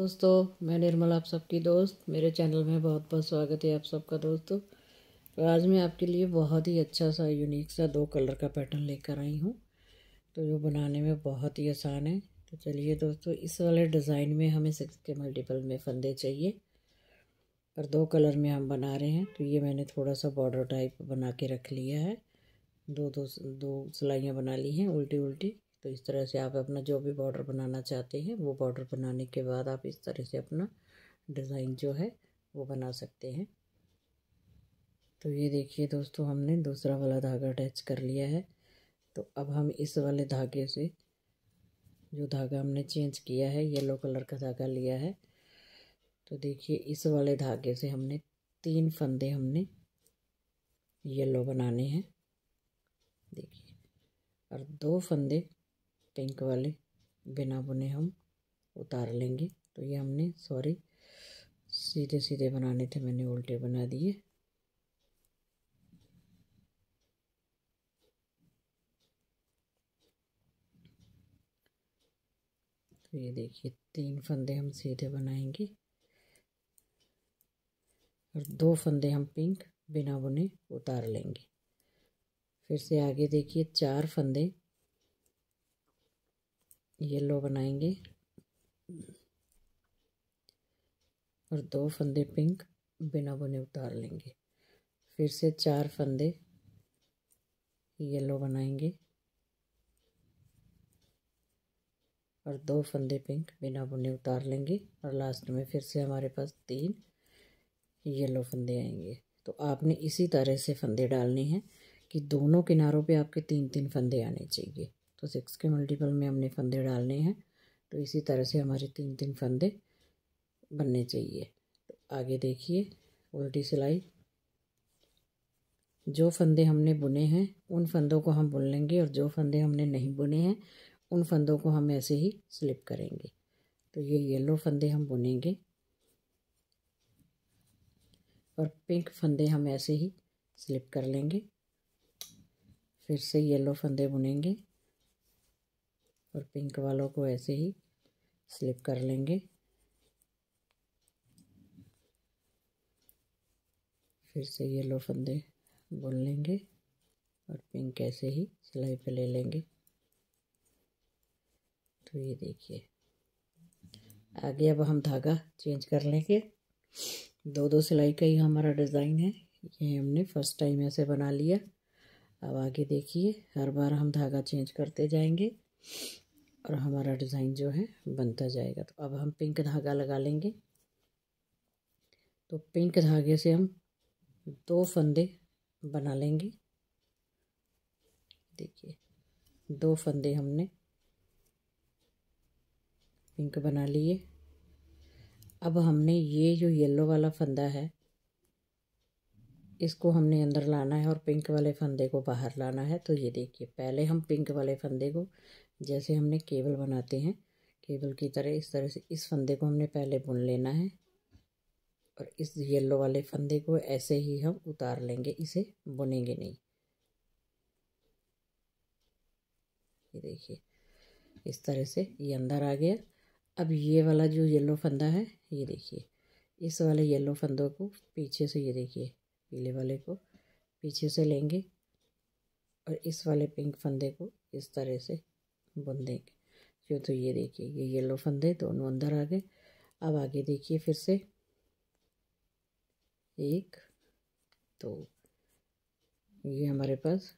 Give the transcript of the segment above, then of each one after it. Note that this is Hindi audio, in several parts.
दोस्तों मैं निर्मल आप सबकी दोस्त मेरे चैनल में बहुत बहुत स्वागत है आप सबका दोस्तों तो आज मैं आपके लिए बहुत ही अच्छा सा यूनिक सा दो कलर का पैटर्न लेकर आई हूँ तो जो बनाने में बहुत ही आसान है तो चलिए दोस्तों इस वाले डिज़ाइन में हमें सिक्स के मल्टीपल में फंदे चाहिए और दो कलर में हम बना रहे हैं तो ये मैंने थोड़ा सा बॉर्डर टाइप बना के रख लिया है दो दो दो सिलाइयाँ बना ली हैं उल्टी उल्टी तो इस तरह से आप अपना जो भी बॉर्डर बनाना चाहते हैं वो बॉर्डर बनाने के बाद आप इस तरह से अपना डिज़ाइन जो है वो बना सकते हैं तो ये देखिए दोस्तों हमने दूसरा वाला धागा अटैच कर लिया है तो अब हम इस वाले धागे से जो धागा हमने चेंज किया है येलो कलर का धागा लिया है तो देखिए इस वाले धागे से हमने तीन फंदे हमने येलो बनाने हैं देखिए और दो फंदे पिंक वाले बिना बुने हम उतार लेंगे तो ये हमने सॉरी सीधे सीधे बनाने थे मैंने उल्टे बना दिए तो ये देखिए तीन फंदे हम सीधे बनाएंगे और दो फंदे हम पिंक बिना बुने उतार लेंगे फिर से आगे देखिए चार फंदे येलो बनाएंगे और दो फंदे पिंक बिना बुने उतार लेंगे फिर से चार फंदे येलो बनाएंगे और दो फंदे पिंक बिना बुने उतार लेंगे और लास्ट में फिर से हमारे पास तीन येलो फंदे आएंगे तो आपने इसी तरह से फंदे डालने हैं कि दोनों किनारों पे आपके तीन तीन फंदे आने चाहिए तो सिक्स के मल्टीपल में हमने फंदे डालने हैं तो इसी तरह से हमारे तीन तीन फंदे बनने चाहिए तो आगे देखिए उल्टी सिलाई जो फंदे हमने बुने हैं उन फंदों को हम बुन लेंगे और जो फंदे हमने नहीं बुने हैं उन फंदों को हम ऐसे ही स्लिप करेंगे तो ये येलो फंदे हम बुनेंगे और पिंक फंदे हम ऐसे ही स्लिप कर लेंगे फिर से येलो फंदे बुनेंगे और पिंक वालों को ऐसे ही स्लिप कर लेंगे फिर से येलो फंदे बुन लेंगे और पिंक ऐसे ही सिलाई पे ले लेंगे तो ये देखिए आगे अब हम धागा चेंज कर लेंगे दो दो सिलाई का ही हमारा डिज़ाइन है ये हमने फर्स्ट टाइम ऐसे बना लिया अब आगे देखिए हर बार हम धागा चेंज करते जाएंगे और हमारा डिज़ाइन जो है बनता जाएगा तो अब हम पिंक धागा लगा लेंगे तो पिंक धागे से हम दो फंदे बना लेंगे देखिए दो फंदे हमने पिंक बना लिए अब हमने ये जो येलो वाला फंदा है इसको हमने अंदर लाना है और पिंक वाले फंदे को बाहर लाना है तो ये देखिए पहले हम पिंक वाले फंदे को जैसे हमने केबल बनाते हैं केबल की तरह इस तरह से इस फंदे को हमने पहले बुन लेना है और इस येलो वाले फंदे को ऐसे ही हम उतार लेंगे इसे बुनेंगे नहीं ये देखिए इस तरह से ये अंदर आ गया अब ये वाला जो येलो फंदा है ये देखिए इस वाले येलो फंदों को पीछे से ये देखिए पीले वाले को पीछे से लेंगे और इस वाले पिंक फंदे को इस तरह से बंदे जो तो ये देखिए ये येलो फंदे दोनों अंदर आ गए अब आगे देखिए फिर से एक तो ये हमारे पास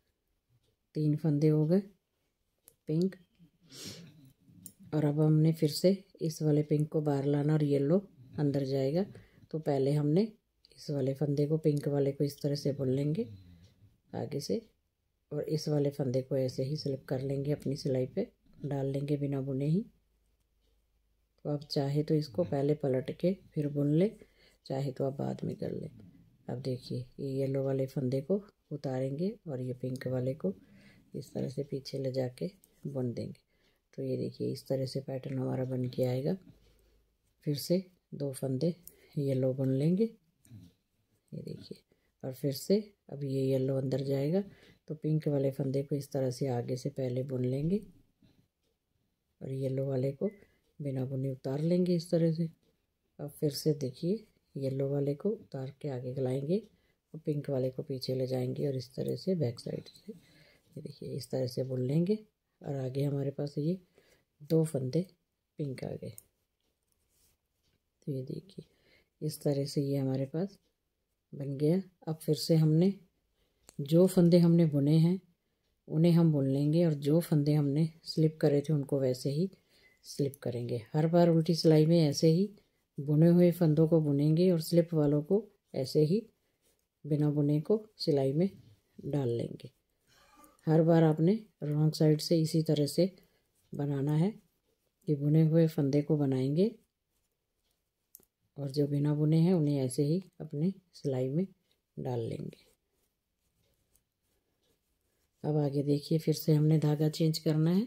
तीन फंदे हो गए पिंक और अब हमने फिर से इस वाले पिंक को बाहर लाना और येलो अंदर जाएगा तो पहले हमने इस वाले फंदे को पिंक वाले को इस तरह से बुन लेंगे आगे से और इस वाले फंदे को ऐसे ही स्लिप कर लेंगे अपनी सिलाई पे डाल लेंगे बिना बुने ही तो आप चाहे तो इसको पहले पलट के फिर बुन ले चाहे तो आप बाद में कर ले अब देखिए ये येलो वाले फंदे को उतारेंगे और ये पिंक वाले को इस तरह से पीछे ले के बुन देंगे तो ये देखिए इस तरह से पैटर्न हमारा बन के आएगा फिर से दो फंदे येलो बुन लेंगे ये देखिए और फिर से अब ये येलो अंदर जाएगा तो पिंक वाले फंदे को इस तरह से आगे से पहले बुन लेंगे और येलो वाले को बिना बुने उतार लेंगे इस तरह से अब फिर से देखिए येलो वाले को उतार के आगे गलाएंगे और पिंक वाले को पीछे ले जाएंगे और इस तरह से बैक साइड से ये देखिए इस तरह से बुन लेंगे और आगे हमारे पास ये दो फंदे पिंक आ गए तो ये देखिए इस तरह से ये हमारे पास बन गया अब फिर से हमने जो फंदे हमने बुने हैं उन्हें हम बुन लेंगे और जो फंदे हमने स्लिप करे थे उनको वैसे ही स्लिप करेंगे हर बार उल्टी सिलाई में ऐसे ही बुने हुए फंदों को बुनेंगे और स्लिप वालों को ऐसे ही बिना बुने को सिलाई में डाल लेंगे हर बार आपने रॉन्ग साइड से इसी तरह से बनाना है कि बुने हुए फंदे को बनाएंगे और जो बिना बुने हैं उन्हें ऐसे ही अपने सिलाई में डाल लेंगे अब आगे देखिए फिर से हमने धागा चेंज करना है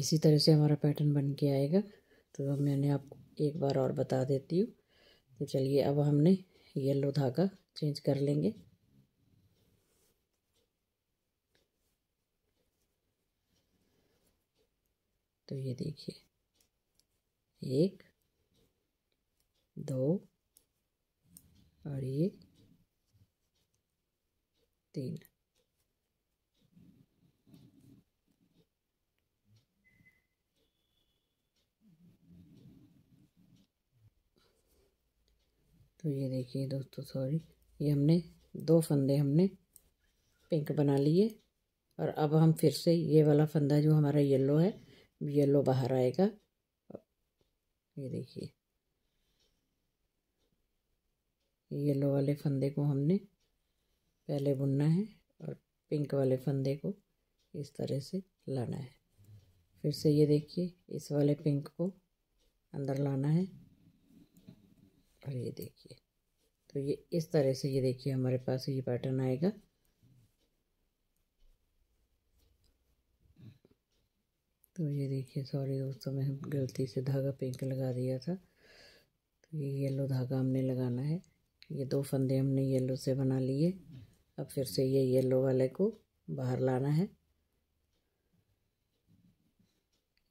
इसी तरह से हमारा पैटर्न बन के आएगा तो अब मैंने आपको एक बार और बता देती हूँ तो चलिए अब हमने येलो धागा चेंज कर लेंगे तो ये देखिए एक दो और ये तीन तो ये देखिए दोस्तों सॉरी ये हमने दो फंदे हमने पिंक बना लिए और अब हम फिर से ये वाला फंदा जो हमारा येलो है येलो बाहर आएगा ये देखिए येलो वाले फंदे को हमने पहले बुनना है और पिंक वाले फंदे को इस तरह से लाना है फिर से ये देखिए इस वाले पिंक को अंदर लाना है और ये देखिए तो ये इस तरह से ये देखिए हमारे पास ये पैटर्न आएगा तो ये देखिए सॉरी दोस्तों मैं गलती से धागा पिंक लगा दिया था तो ये येलो धागा हमने लगाना है ये दो फंदे हमने येलो से बना लिए अब फिर से ये येलो वाले को बाहर लाना है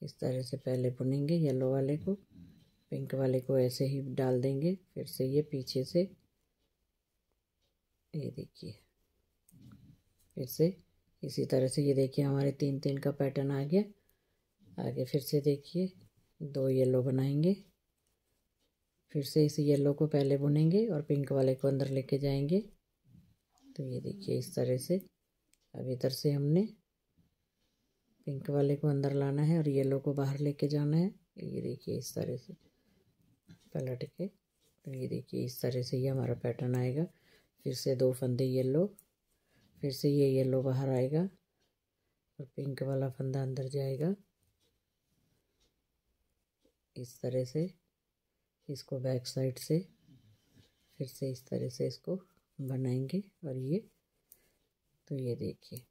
इस तरह से पहले बुनेंगे येलो वाले को पिंक वाले को ऐसे ही डाल देंगे फिर से ये पीछे से ये देखिए फिर से इसी तरह से ये देखिए हमारे तीन तीन का पैटर्न आ गया आगे फिर से देखिए दो येलो बनाएंगे फिर से इस येलो को पहले बुनेंगे और पिंक वाले को अंदर लेके जाएंगे तो ये देखिए इस तरह से अब इधर से हमने पिंक वाले को अंदर लाना है और येलो को बाहर लेके जाना है ये देखिए इस तरह से पलट के तो ये देखिए इस तरह से ये हमारा पैटर्न आएगा फिर से दो फंदे येलो फिर से ये येलो बाहर आएगा और पिंक वाला फंदा अंदर जाएगा इस तरह से इसको बैक साइड से फिर से इस तरह से इसको बनाएंगे और ये तो ये देखिए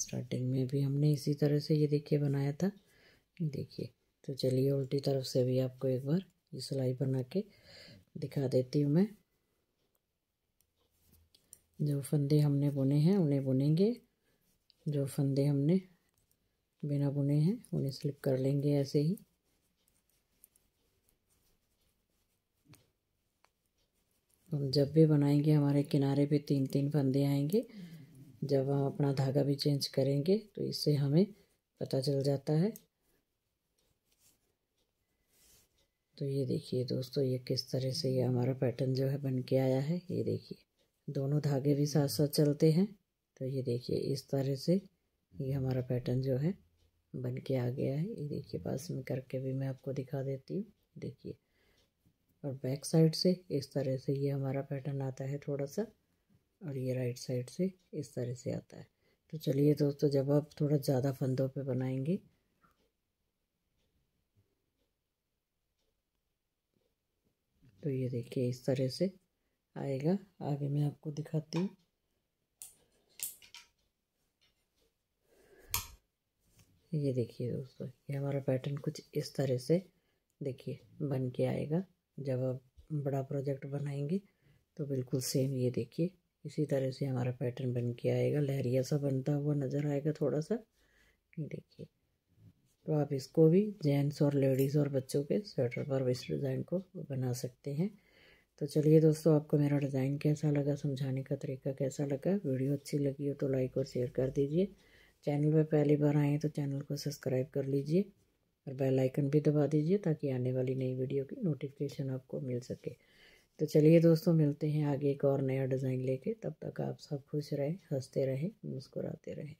स्टार्टिंग में भी हमने इसी तरह से ये देखिए बनाया था देखिए तो चलिए उल्टी तरफ से भी आपको एक बार ये सिलाई बना के दिखा देती हूँ मैं जो फंदे हमने बुने हैं उन्हें बुनेंगे जो फंदे हमने बिना बुने हैं उन्हें स्लिप कर लेंगे ऐसे ही हम जब भी बनाएंगे हमारे किनारे पे तीन तीन फंदे आएंगे जब हम अपना धागा भी चेंज करेंगे तो इससे हमें पता चल जाता है तो ये देखिए दोस्तों ये किस तरह से ये हमारा पैटर्न जो है बन के आया है ये देखिए दोनों धागे भी साथ साथ चलते हैं तो ये देखिए इस तरह से ये हमारा पैटर्न जो है बन के आ गया है ये देखिए पास में करके भी मैं आपको दिखा देती हूँ देखिए और बैक साइड से इस तरह से ये हमारा पैटर्न आता है थोड़ा सा और ये राइट साइड से इस तरह से आता है तो चलिए दोस्तों जब आप थोड़ा ज़्यादा फंदों पे बनाएंगे तो ये देखिए इस तरह से आएगा आगे मैं आपको दिखाती हूँ ये देखिए दोस्तों ये हमारा पैटर्न कुछ इस तरह से देखिए बन के आएगा जब आप बड़ा प्रोजेक्ट बनाएंगे तो बिल्कुल सेम ये देखिए इसी तरह से हमारा पैटर्न बन के आएगा लहरिया सा बनता हुआ नज़र आएगा थोड़ा सा ये देखिए तो आप इसको भी जेंट्स और लेडीज़ और बच्चों के स्वेटर पर इस डिज़ाइन को बना सकते हैं तो चलिए दोस्तों आपको मेरा डिज़ाइन कैसा लगा समझाने का तरीका कैसा लगा वीडियो अच्छी लगी हो तो लाइक और शेयर कर दीजिए चैनल पर पहली बार आए तो चैनल को सब्सक्राइब कर लीजिए और बेल आइकन भी दबा दीजिए ताकि आने वाली नई वीडियो की नोटिफिकेशन आपको मिल सके तो चलिए दोस्तों मिलते हैं आगे एक और नया डिज़ाइन लेके तब तक आप सब खुश रहें हंसते रहें मुस्कुराते रहें